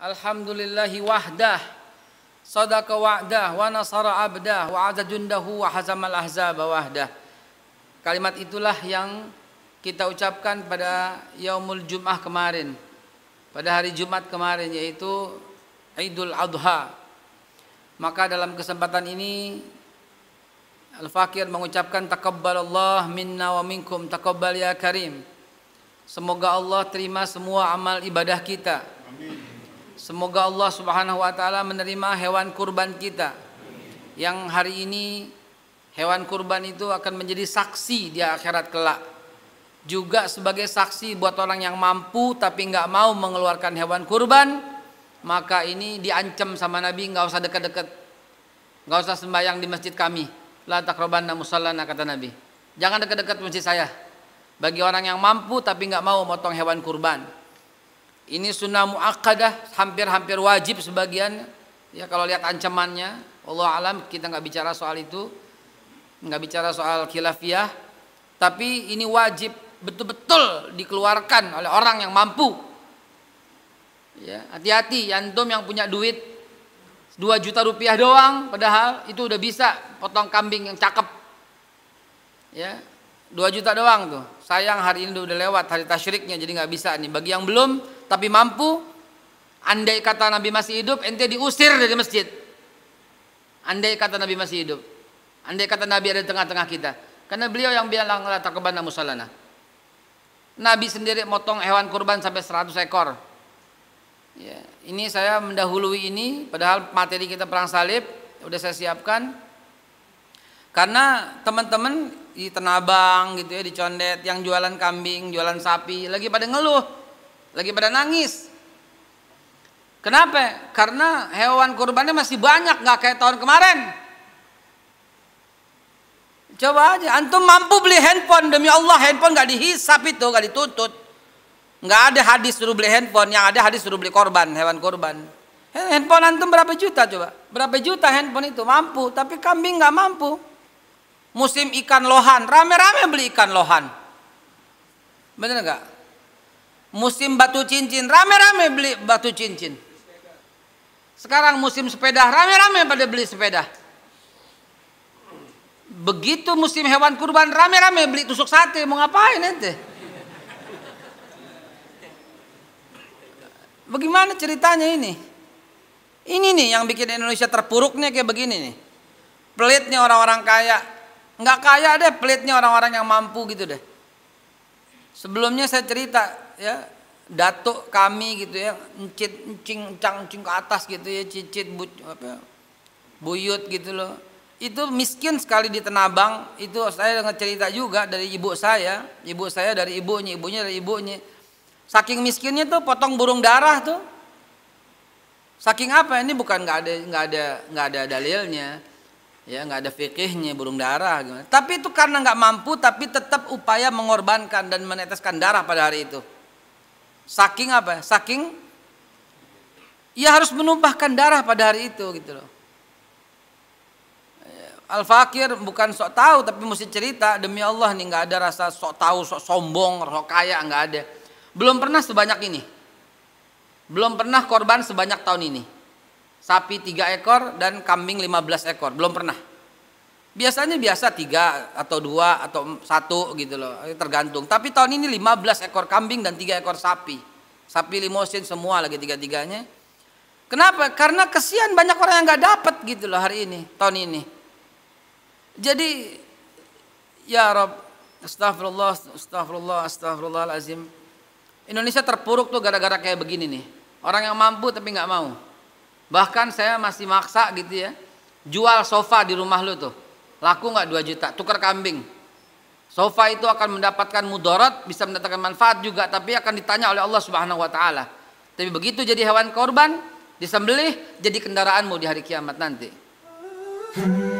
Alhamdulillahi wahdah Sadaqa wa'dah wa nasara abdah wa azza jundahu wa hazamal ahzaba wahdah Kalimat itulah yang kita ucapkan pada yaumul jum'ah kemarin Pada hari Jumat kemarin yaitu Idul Adha Maka dalam kesempatan ini Al-Fakir mengucapkan Allah minna wa minkum takabbal ya karim Semoga Allah terima semua amal ibadah kita Semoga Allah Subhanahu wa taala menerima hewan kurban kita. Yang hari ini hewan kurban itu akan menjadi saksi di akhirat kelak. Juga sebagai saksi buat orang yang mampu tapi nggak mau mengeluarkan hewan kurban, maka ini diancam sama Nabi nggak usah dekat-dekat, nggak usah sembahyang di masjid kami. La takrobanna musallana kata Nabi. Jangan dekat-dekat masjid saya. Bagi orang yang mampu tapi nggak mau motong hewan kurban. Ini sunnah muakkadah hampir-hampir wajib sebagian. Ya kalau lihat ancamannya, Allah alam kita nggak bicara soal itu, nggak bicara soal khilafiyah, tapi ini wajib betul-betul dikeluarkan oleh orang yang mampu. Ya, hati-hati yantum yang punya duit 2 juta rupiah doang padahal itu udah bisa potong kambing yang cakep. Ya. dua juta doang tuh. Sayang hari ini udah lewat hari tasyriknya jadi nggak bisa nih. Bagi yang belum tapi mampu andai kata Nabi masih hidup ente diusir dari masjid andai kata Nabi masih hidup andai kata Nabi ada di tengah-tengah kita karena beliau yang bilang latar taqabanna musallana Nabi sendiri motong hewan kurban sampai 100 ekor ya, ini saya mendahului ini padahal materi kita perang salib udah saya siapkan karena teman-teman di Tenabang gitu ya, di Condet yang jualan kambing, jualan sapi lagi pada ngeluh lagi pada nangis. Kenapa? Karena hewan kurbannya masih banyak, nggak kayak tahun kemarin. Coba aja, antum mampu beli handphone demi Allah, handphone nggak dihisap itu, nggak ditutut. Nggak ada hadis suruh beli handphone, yang ada hadis suruh beli korban, hewan kurban. Handphone antum berapa juta coba? Berapa juta handphone itu? Mampu, tapi kambing nggak mampu. Musim ikan lohan, rame-rame beli ikan lohan. Bener nggak? Musim batu cincin, rame-rame beli batu cincin. Sekarang musim sepeda, rame-rame pada beli sepeda. Begitu musim hewan kurban, rame-rame beli tusuk sate, mau ngapain ente? Bagaimana ceritanya ini? Ini nih yang bikin Indonesia terpuruknya kayak begini nih. Pelitnya orang-orang kaya, nggak kaya deh pelitnya orang-orang yang mampu gitu deh. Sebelumnya saya cerita ya datuk kami gitu ya encit encing encang cing ke atas gitu ya cicit bu, apa, buyut gitu loh itu miskin sekali di Tenabang itu saya cerita juga dari ibu saya ibu saya dari ibunya ibunya dari ibunya saking miskinnya tuh potong burung darah tuh saking apa ini bukan nggak ada nggak ada nggak ada dalilnya ya nggak ada fikihnya burung darah gimana. tapi itu karena nggak mampu tapi tetap upaya mengorbankan dan meneteskan darah pada hari itu Saking apa? Saking ia harus menumpahkan darah pada hari itu gitu loh. Al Fakir bukan sok tahu tapi mesti cerita demi Allah nih nggak ada rasa sok tahu, sok sombong, sok kaya nggak ada. Belum pernah sebanyak ini. Belum pernah korban sebanyak tahun ini. Sapi tiga ekor dan kambing 15 ekor, belum pernah biasanya biasa tiga atau dua atau satu gitu loh tergantung tapi tahun ini 15 ekor kambing dan tiga ekor sapi sapi limosin semua lagi tiga-tiganya kenapa karena kesian banyak orang yang nggak dapat gitu loh hari ini tahun ini jadi ya Rob astagfirullah astagfirullah azim Indonesia terpuruk tuh gara-gara kayak begini nih orang yang mampu tapi nggak mau bahkan saya masih maksa gitu ya jual sofa di rumah lu tuh laku nggak 2 juta tukar kambing sofa itu akan mendapatkan mudarat bisa mendatangkan manfaat juga tapi akan ditanya oleh Allah Subhanahu wa taala tapi begitu jadi hewan korban disembelih jadi kendaraanmu di hari kiamat nanti